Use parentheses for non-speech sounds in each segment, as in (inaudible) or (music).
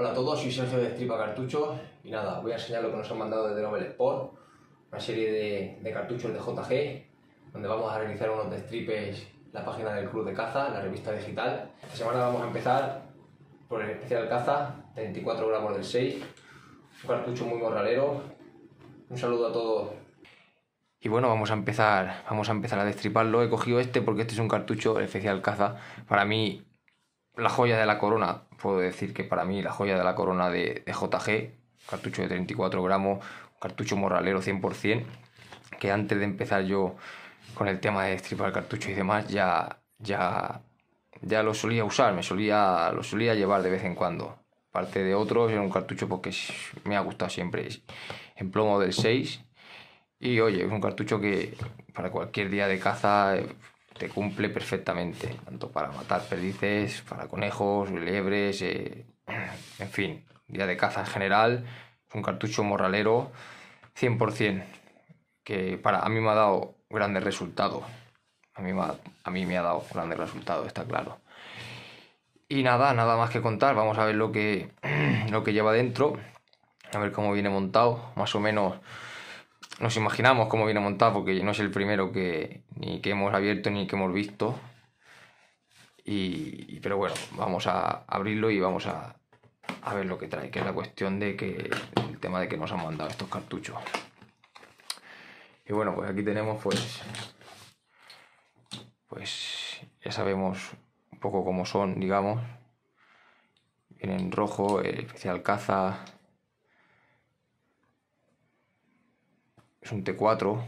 Hola a todos, soy Sergio de Stripa Cartuchos y nada, voy a enseñar lo que nos han mandado desde Novel Sport, una serie de, cartuchos de JG, donde vamos a realizar unos destripes la página del Club de Caza, la revista digital. Esta semana vamos a empezar por el especial Caza, 34 gramos del 6, un cartucho muy morralero. Un saludo a todos. Y bueno, vamos a empezar, vamos a empezar a destriparlo. He cogido este porque este es un cartucho especial caza. Para mí, la joya de la corona puedo decir que para mí la joya de la corona de, JG, cartucho de 34 gramos, cartucho morralero 100%, que antes de empezar yo con el tema de estripar cartucho y demás, ya, ya, ya lo solía usar, me solía, lo solía llevar de vez en cuando. Parte de otros, era un cartucho porque pues, me ha gustado siempre, en plomo del 6. Y oye, es un cartucho que para cualquier día de caza eh, te cumple perfectamente, tanto para matar perdices, para conejos, liebres, eh, (clears throat) en fin, día de caza en general, es un cartucho morralero 100%, que para a mí me ha dado grandes resultados, a mí, me ha, a mí me ha dado grandes resultados, está claro. Y nada, nada más que contar, vamos a ver lo que, (clears throat) lo que lleva dentro, a ver cómo viene montado, más o menos nos imaginamos cómo viene montado, porque no es el primero que ni que hemos abierto ni que hemos visto. Y, pero bueno, vamos a abrirlo y vamos a, ver lo que trae, que es la cuestión de que el tema de que nos han mandado estos cartuchos. Y bueno, pues aquí tenemos pues pues ya sabemos un poco cómo son, digamos. Vienen rojo, especial caza, es un T4.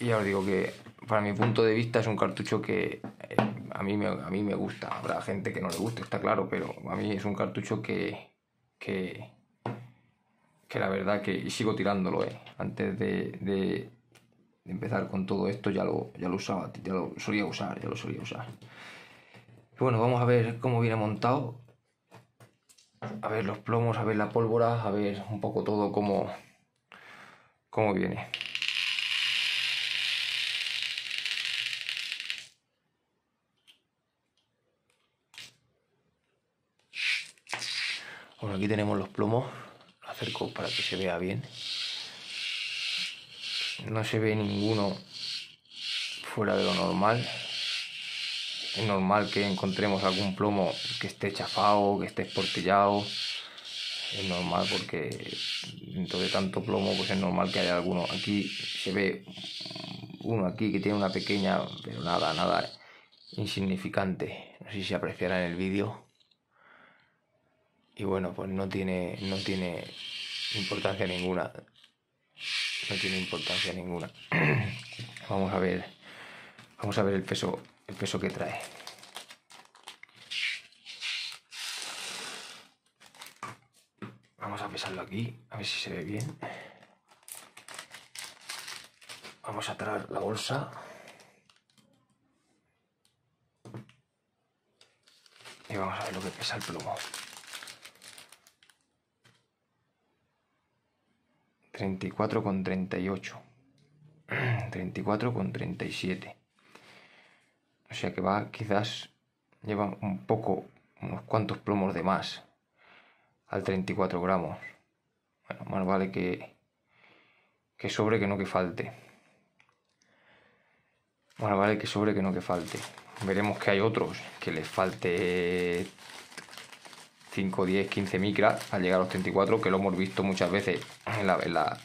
Y ya os digo que, para mi punto de vista, es un cartucho que eh, a, mí me, a mí me gusta. Habrá gente que no le guste, está claro, pero a mí es un cartucho que. que. la verdad que. sigo tirándolo, eh. Antes de, de, empezar con todo esto ya lo, ya lo usaba, ya lo solía usar, ya lo solía usar. bueno, vamos a ver cómo viene montado a ver los plomos, a ver la pólvora, a ver un poco todo cómo, viene. Bueno, aquí tenemos los plomos. Los acerco para que se vea bien. No se ve ninguno fuera de lo normal es normal que encontremos algún plomo que esté chafado, que esté esportillado. Es normal porque dentro de tanto plomo pues es normal que haya alguno. Aquí se ve uno aquí que tiene una pequeña, pero nada, nada insignificante. No sé si se apreciará en el vídeo. Y bueno, pues no tiene, no tiene importancia ninguna. No tiene importancia ninguna. (clears throat) Vamos a ver. Vamos a ver el peso el peso que trae. Vamos a pesarlo aquí, a ver si se ve bien. Vamos a traer la bolsa. Y vamos a ver lo que pesa el plomo. 34,38. 34,37. (clears throat) O sea que va, quizás lleva un poco, unos cuantos plomos de más al 34 gramos. Bueno, más vale que, que sobre que no que falte. Más vale que sobre que no que falte. Veremos que hay otros que les falte 5, 10, 15 micras al llegar a los 34, que lo hemos visto muchas veces en la,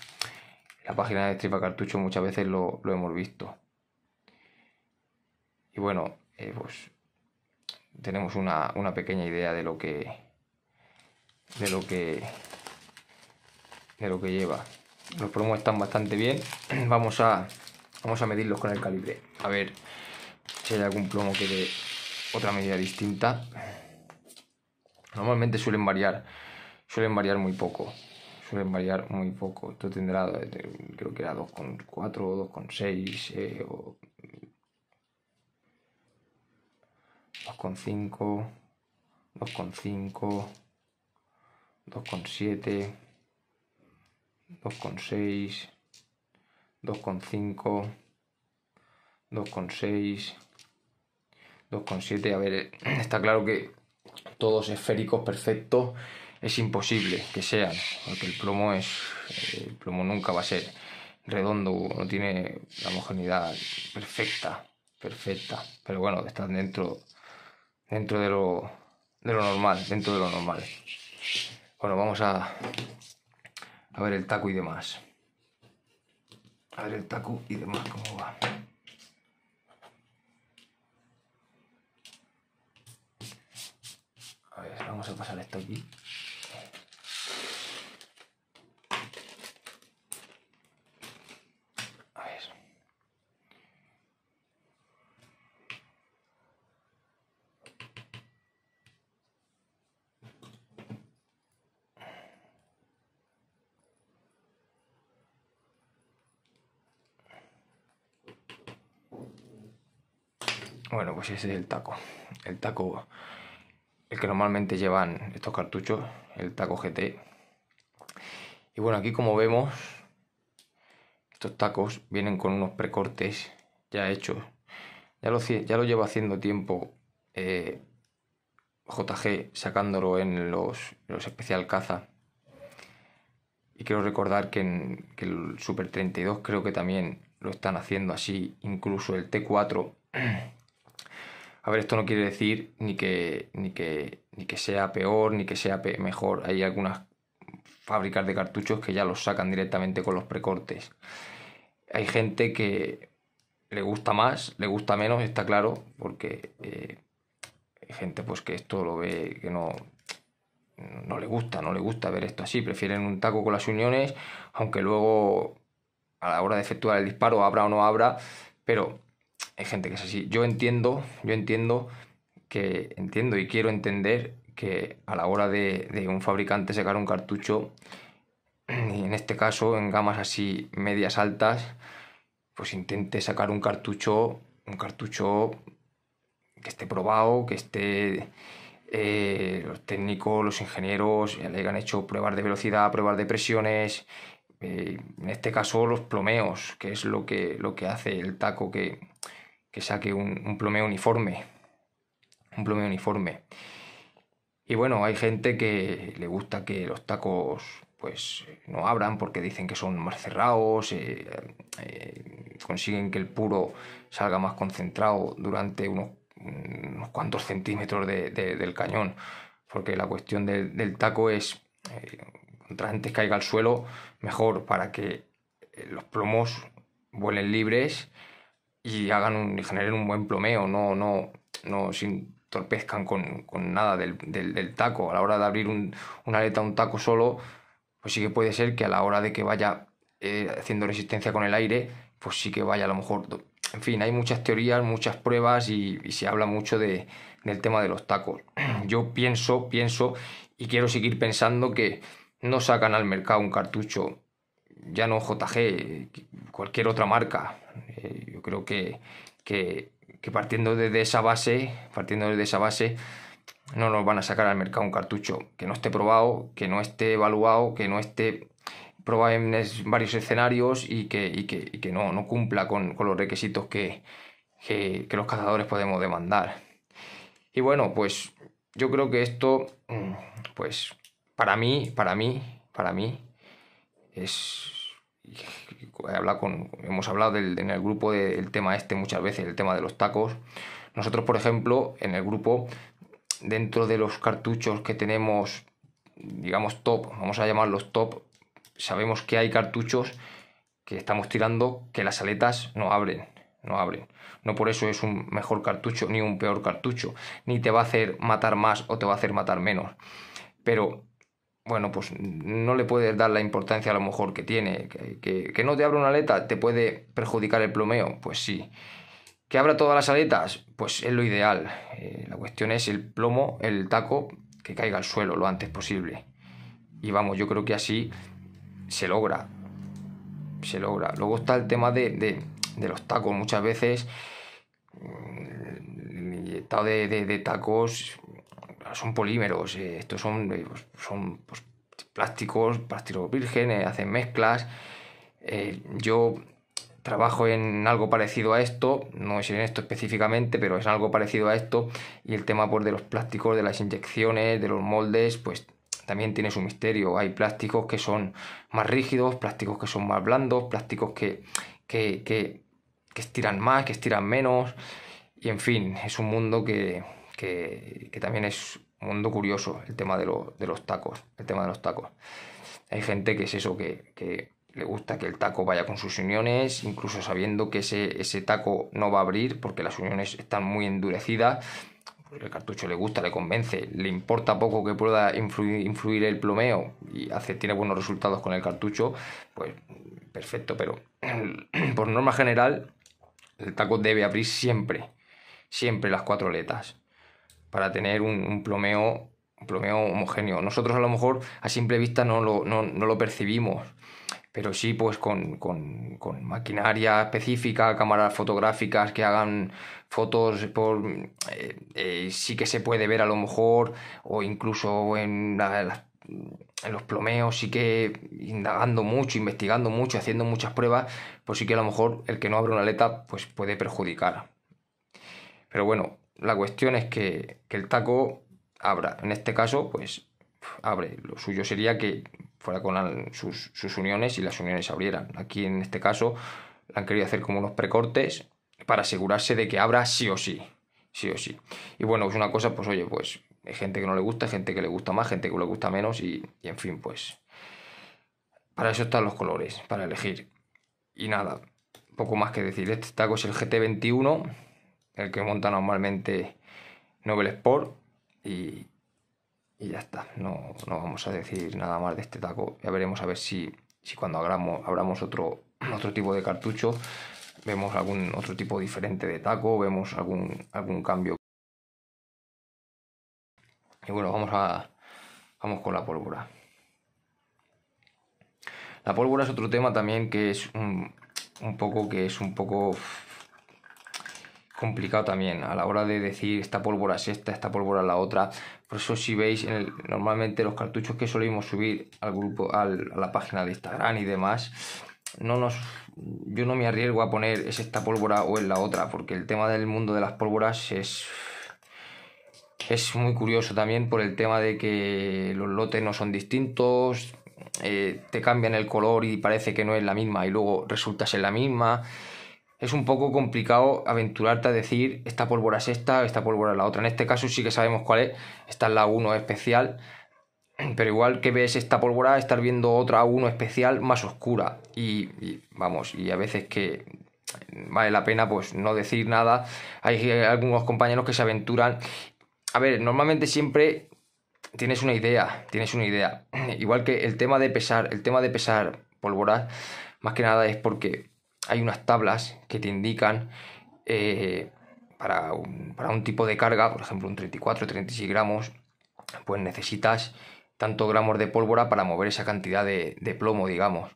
página de Stripa Cartucho, muchas veces lo hemos visto. Y bueno, eh, pues tenemos una, pequeña idea de lo que. de lo que. de que lleva. Los plomos están bastante bien. (clears throat) Vamos a. Vamos a medirlos con el calibre. A ver si hay algún plomo que dé otra medida distinta. Normalmente suelen variar. Suelen variar muy poco suelen variar muy poco. Esto tendrá, eh, creo que era 2,4 eh, o 2,6 o 2,5, 2,5, 2,7, 2,6, 2,5, 2,6, 2,7. A ver, (clears throat) está claro que todos esféricos perfectos es imposible que sean, porque el plomo es, el plomo nunca va a ser redondo, no tiene la homogeneidad perfecta, perfecta. Pero bueno, están dentro dentro de lo, de lo normal, dentro de lo normal. Bueno, vamos a, a ver el taco y demás. A ver el taco y demás cómo va. A ver, vamos a pasar esto aquí. Bueno, pues ese es el taco. El taco, el que normalmente llevan estos cartuchos, el taco GT. Y bueno, aquí como vemos, estos tacos vienen con unos precortes ya hechos. Ya lo, ya lo lleva haciendo tiempo eh, JG sacándolo en los, especial caza. Y quiero recordar que, en, que el Super 32 creo que también lo están haciendo así, incluso el T4. (clears throat) A ver, esto no quiere decir ni que, que, sea peor, ni que sea mejor. Hay algunas fábricas de cartuchos que ya los sacan directamente con los precortes. Hay gente que le gusta más, le gusta menos, está claro, porque eh, hay gente pues que esto lo ve que no, no le gusta, no le gusta ver esto así, prefieren un taco con las uniones, aunque luego a la hora de efectuar el disparo abra o no abra, pero gente que es así. Yo entiendo, yo entiendo que entiendo y quiero entender que a la hora de, un fabricante sacar un cartucho, y en este caso en gamas así medias altas, pues intente sacar un cartucho, un cartucho que esté probado, que esté eh, los técnicos, los ingenieros le hayan hecho pruebas de velocidad, pruebas de presiones, eh, en este caso los plomeos, que es lo que, lo que hace el taco que, que saque un, un plomeo uniforme. Un plomeo uniforme. Y bueno, hay gente que le gusta que los tacos pues no abran porque dicen que son más cerrados, eh, eh, consiguen que el puro salga más concentrado durante unos, unos cuantos centímetros del cañón, porque la cuestión del taco es, eh, antes caiga al suelo, mejor para que los plomos vuelen libres y hagan un, generen un buen plomeo, no, no, no se entorpezcan con, nada del, del, taco. A la hora de abrir un, una aleta un taco solo, pues sí que puede ser que a la hora de que vaya eh, haciendo resistencia con el aire, pues sí que vaya a lo mejor... En fin, hay muchas teorías, muchas pruebas y, y se habla mucho de, del tema de los tacos. (clears throat) Yo pienso, pienso y quiero seguir pensando que no sacan al mercado un cartucho ya no JG, cualquier otra marca. Eh, yo creo que, que, partiendo desde esa base, partiendo desde esa base, no nos van a sacar al mercado un cartucho que no esté probado, que no esté evaluado, que no esté probado en varios escenarios y que, no, cumpla con, los requisitos que, que, los cazadores podemos demandar. Y bueno, pues yo creo que esto, mm, pues para mí, para mí, para mí, es con, hemos hablado en el grupo del tema este muchas veces, el tema de los tacos. Nosotros, por ejemplo, en el grupo, dentro de los cartuchos que tenemos, digamos top, vamos a llamarlos top, sabemos que hay cartuchos que estamos tirando que las aletas no abren, no abren. No por eso es un mejor cartucho ni un peor cartucho, ni te va a hacer matar más o te va a hacer matar menos. Pero bueno, pues no le puedes dar la importancia a lo mejor que tiene. Que, no te abra una aleta, te puede perjudicar el plomeo, pues sí. Que abra todas las aletas, pues es lo ideal. Eh, la cuestión es el plomo, el taco, que caiga al suelo lo antes posible. Y vamos, yo creo que así se logra. Se logra. Luego está el tema de, los tacos. Muchas veces mm, el estado de, de tacos son polímeros, eh, estos son, eh, pues, son pues, plásticos, plástico hacen mezclas. Eh, yo trabajo en algo parecido a esto, no es en esto específicamente, pero es algo parecido a esto. Y el tema pues, de los plásticos, de las inyecciones, de los moldes, pues también tiene su misterio. Hay plásticos que son más rígidos, plásticos que son más blandos, plásticos que estiran más, que estiran menos. Y en fin, es un mundo que, que, también es un mundo curioso el tema de, los tacos, el tema de los tacos. Hay gente que es eso, que, le gusta que el taco vaya con sus uniones, incluso sabiendo que ese, taco no va a abrir porque las uniones están muy endurecidas. Pues el cartucho le gusta, le convence, le importa poco que pueda influir, el plomeo y hace, tiene buenos resultados con el cartucho, pues perfecto, pero (clears throat) por norma general el taco debe abrir siempre, siempre las cuatro letras para tener un, plomeo, plomeo homogéneo. Nosotros a lo mejor a simple vista no lo, no, lo percibimos, pero sí pues con, maquinaria específica, cámaras fotográficas que hagan fotos por eh, eh, sí que se puede ver a lo mejor, o incluso en en los plomeos, sí que indagando mucho, investigando mucho, haciendo muchas pruebas, pues sí que a lo mejor el que no abre una aleta pues puede perjudicar. Pero bueno, la cuestión es que, el taco abra. En este caso, pues abre. Lo suyo sería que fuera con sus, uniones y las uniones abrieran. Aquí en este caso la han querido hacer como unos precortes para asegurarse de que abra sí o sí. Sí o sí. Y bueno, es pues una cosa, pues oye, pues hay gente que no le gusta, gente que le gusta más, gente que le gusta menos y, y en fin, pues para eso están los colores, para elegir. Y nada, poco más que decir. Este taco es el GT21 el que monta normalmente Nobel Sport y, ya está, no, no, vamos a decir nada más de este taco, ya veremos a ver si, si cuando abramos, otro, (clears throat) otro tipo de cartucho vemos algún otro tipo diferente de taco, vemos algún, algún cambio. Y bueno, vamos a vamos con la pólvora. La pólvora es otro tema también que es un poco que es un poco complicado también a la hora de decir esta pólvora es esta, esta pólvora es la otra. Por eso si veis normalmente los cartuchos que solemos subir al grupo, a la página de Instagram y demás, no nos, yo no me arriesgo a poner es esta pólvora o es la otra, porque el tema del mundo de las pólvoras es es muy curioso también por el tema de que los lotes no son distintos, eh, te cambian el color y parece que no es la misma y luego resulta ser la misma es un poco complicado aventurarte a decir esta pólvora es esta, esta pólvora es la otra. En este caso sí que sabemos cuál es, esta es la 1 especial, (clears throat) pero igual que ves esta pólvora, estar viendo otra 1 especial más oscura. Y, y, vamos, y a veces que vale la pena pues no decir nada. Hay algunos compañeros que se aventuran. A ver, normalmente siempre tienes una idea, tienes una idea. (clears throat) Igual que el tema de pesar, el tema de pesar pólvora, más que nada es porque hay unas tablas que te indican eh, para, un, tipo de carga, por ejemplo un 34-36 gramos, pues necesitas tantos gramos de pólvora para mover esa cantidad de, de plomo, digamos.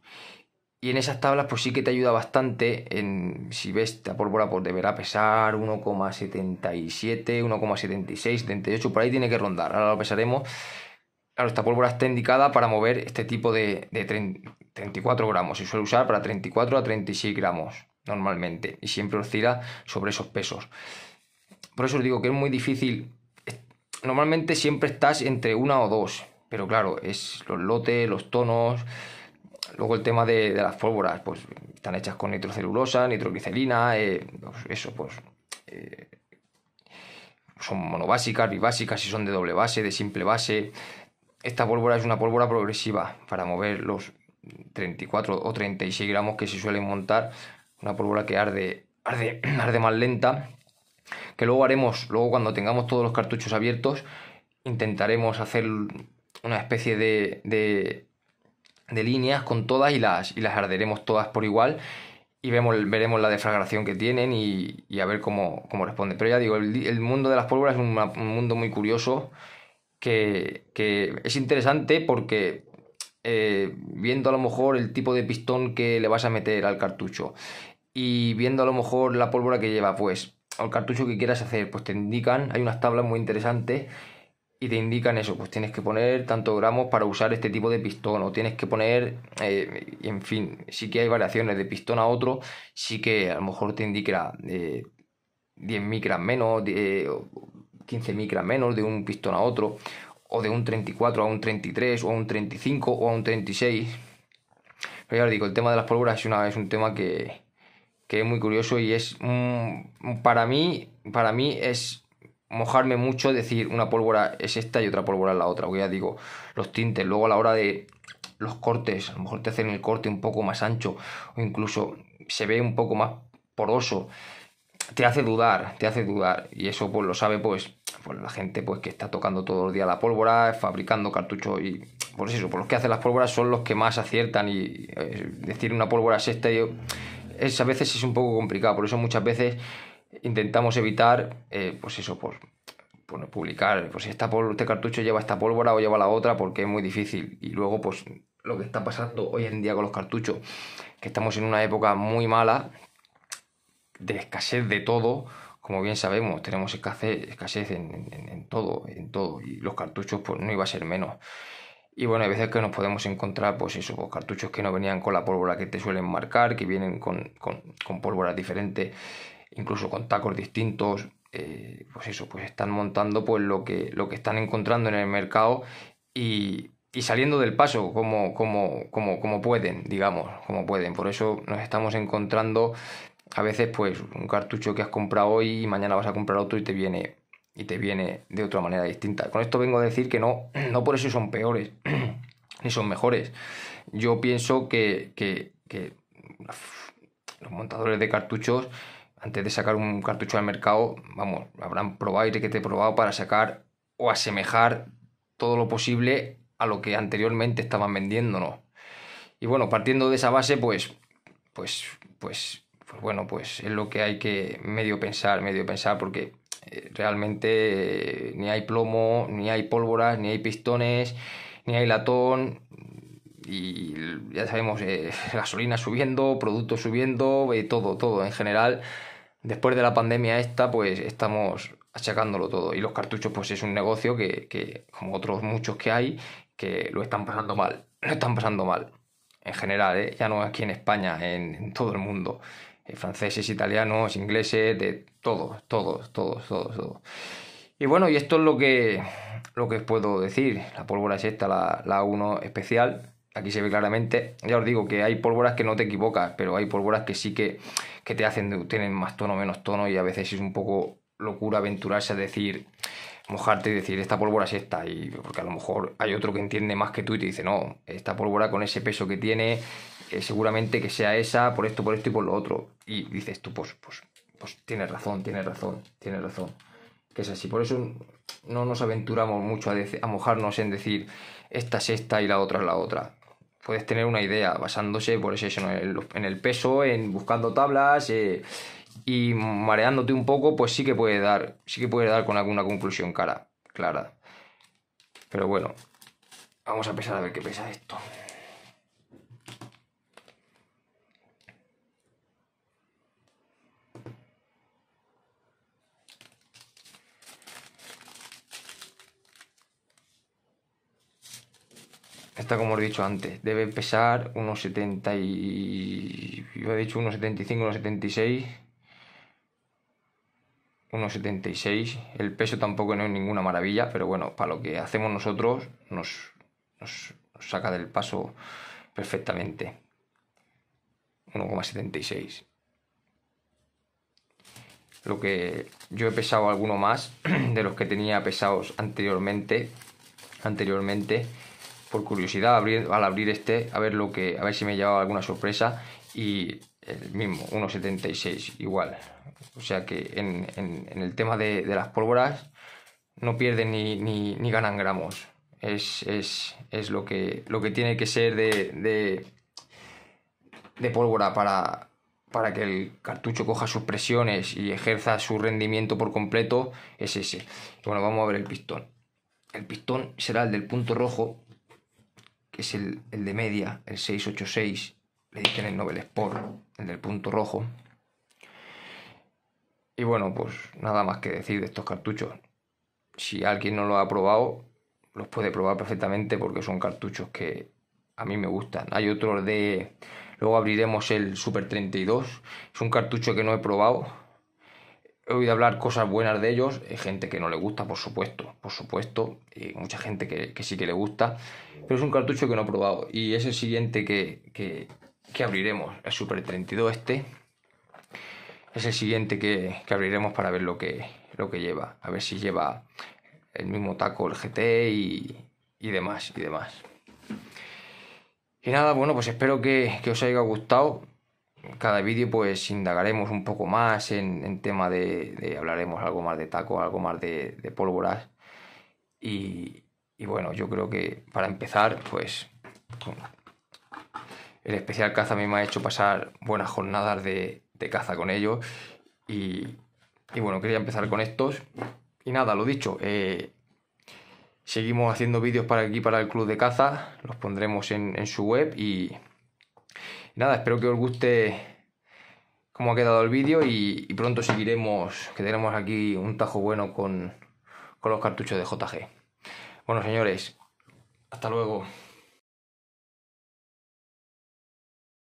Y en esas tablas, pues sí que te ayuda bastante. En, si ves la pólvora, pues deberá pesar 1,77, 1,76, 78, por ahí tiene que rondar. Ahora lo pesaremos. Claro, esta pólvora está indicada para mover este tipo de, de 34 gramos. Se suele usar para 34 a 36 gramos normalmente y siempre oscila sobre esos pesos. Por eso os digo que es muy difícil. Normalmente siempre estás entre una o dos, pero claro, es los lotes, los tonos. Luego el tema de, las pólvoras, pues están hechas con nitrocelulosa, nitroglicerina, eh, pues eso, pues. Eh, son monobásicas, bibásicas, si son de doble base, de simple base. Esta pólvora es una pólvora progresiva para mover los 34 o 36 gramos que se suelen montar. Una pólvora que arde, (clears throat) arde, más lenta. Que luego haremos, luego cuando tengamos todos los cartuchos abiertos, intentaremos hacer una especie de, de, líneas con todas y las, y las arderemos todas por igual y vemos, veremos la deflagración que tienen y, a ver cómo, responde. Pero ya digo, el, mundo de las pólvoras es un, mundo muy curioso que, es interesante porque eh, viendo a lo mejor el tipo de pistón que le vas a meter al cartucho y viendo a lo mejor la pólvora que lleva, pues al cartucho que quieras hacer, pues te indican, hay unas tablas muy interesantes y te indican eso, pues tienes que poner tantos gramos para usar este tipo de pistón o tienes que poner, eh, en fin, sí que hay variaciones de pistón a otro, sí que a lo mejor te indica eh, 10 micras menos, 15 micras menos de un pistón a otro, o de un 34 a un 33, o a un 35, o a un 36. Pero ya digo, el tema de las pólvoras es, una, es un tema que, es muy curioso y es mm, para mí, para mí es mojarme mucho decir una pólvora es esta y otra pólvora es la otra, O ya digo, los tintes, luego a la hora de los cortes, a lo mejor te hacen el corte un poco más ancho o incluso se ve un poco más poroso te hace dudar, te hace dudar. Y eso pues lo sabe pues, pues la gente pues que está tocando todo el día la pólvora, fabricando cartuchos y por pues, eso, por pues, los que hacen las pólvoras son los que más aciertan y eh, decir una pólvora es esta a veces es un poco complicado, por eso muchas veces intentamos evitar eh, pues eso, por, pues, publicar, pues si este cartucho lleva esta pólvora o lleva la otra porque es muy difícil y luego pues lo que está pasando hoy en día con los cartuchos, que estamos en una época muy mala, de escasez de todo, como bien sabemos, tenemos escasez, escasez en, todo, en todo, y los cartuchos pues no iba a ser menos. Y bueno, hay veces que nos podemos encontrar, pues eso, pues, cartuchos que no venían con la pólvora que te suelen marcar, que vienen con, con, con incluso con tacos distintos, eh, pues eso, pues están montando pues lo que, lo que están encontrando en el mercado y, y saliendo del paso como, como, como, como pueden, digamos, como pueden. Por eso nos estamos encontrando a veces pues un cartucho que has comprado hoy y mañana vas a comprar otro y te viene y te viene de otra manera distinta. Con esto vengo a decir que no, (clears throat) no por eso son peores (clears throat) ni son mejores. Yo pienso que, los montadores de cartuchos, antes de sacar un cartucho al mercado, vamos, habrán probado y que te he probado para sacar o asemejar todo lo posible a lo que anteriormente estaban vendiéndonos. Y bueno, partiendo de esa base, pues, pues, pues pues bueno, pues es lo que hay que medio pensar, medio pensar, porque eh, realmente eh, ni hay plomo, ni hay pólvora, ni hay pistones, ni hay latón. Y ya sabemos, eh, (laughs) gasolina subiendo, productos subiendo, todo, todo. En general, después de la pandemia esta, pues estamos achacándolo todo. Y los cartuchos, pues es un negocio que, que como otros muchos que hay, que lo están pasando mal. Lo están pasando mal. En general, ya no aquí en España, en todo el mundo. Eh, franceses, italianos, ingleses, de todos, todos, todos, todos, todos. Y bueno, y esto es lo que, lo que os puedo decir. La pólvora es esta, la, la 1 especial. Aquí se ve claramente, ya os digo que hay pólvoras que no te equivocas, pero hay pólvoras que sí que, que te hacen, tienen más tono, menos tono, y a veces es un poco locura aventurarse a decir, mojarte y decir, esta pólvora es esta, y porque a lo mejor hay otro que entiende más que tú y te dice, no, esta pólvora con ese peso que tiene, eh, seguramente que sea esa, por esto, por esto y por lo otro. Y dices tú, pues, pues, pues tienes razón, tienes razón, tienes razón. Que es así. Por eso no nos aventuramos mucho a, a mojarnos en decir, esta es esta y la otra es la otra. Puedes tener una idea basándose por eso en el, en el peso, en buscando tablas eh, y mareándote un poco, pues sí que puede dar, sí que puede dar con alguna conclusión cara, clara. Pero bueno, vamos a pesar a ver qué pesa esto. Está como he dicho antes, debe pesar unos 70 y... he dicho unos 75, unos 76. Unos 76. El peso tampoco no es ninguna maravilla, pero bueno, para lo que hacemos nosotros nos, saca del paso perfectamente. 1,76. Lo que yo he pesado alguno más (clears throat) de los que tenía pesados anteriormente. Anteriormente por curiosidad al abrir este a ver lo que a ver si me llevado alguna sorpresa y el mismo 1.76 igual o sea que en, el tema de, las pólvoras no pierden ni, ganan gramos es, lo, que, lo que tiene que ser de, de, pólvora para, para que el cartucho coja sus presiones y ejerza su rendimiento por completo es ese. bueno, vamos a ver el pistón. El pistón será el del punto rojo, es el, de media, el 686, le dicen el Nobel Sport, el del punto rojo. Y bueno, pues nada más que decir de estos cartuchos. Si alguien no lo ha probado, los puede probar perfectamente porque son cartuchos que a mí me gustan. Hay otro de... Luego abriremos el Super 32. Es un cartucho que no he probado he oído hablar cosas buenas de ellos, hay eh, gente que no le gusta, por supuesto, por supuesto, y eh, mucha gente que, sí que le gusta, pero es un cartucho que no he probado y es el siguiente que, abriremos, el Super 32 este, es el siguiente que, abriremos para ver lo que, lo que lleva, a ver si lleva el mismo taco el GT y, demás, y demás. Y nada, bueno, pues espero que, que os haya gustado cada vídeo pues indagaremos un poco más en, en tema de, hablaremos algo más de taco algo más de, pólvoras. Y, bueno, yo creo que para empezar, pues el especial caza mí me ha hecho pasar buenas jornadas de, caza con ellos. Y, bueno, quería empezar con estos. Y nada, lo dicho, eh, seguimos haciendo vídeos para aquí, para el club de caza. Los pondremos en su web y nada, espero que os guste cómo ha quedado el vídeo y, pronto seguiremos, que tenemos aquí un tajo bueno con, con los cartuchos de JG. Bueno, señores, hasta luego.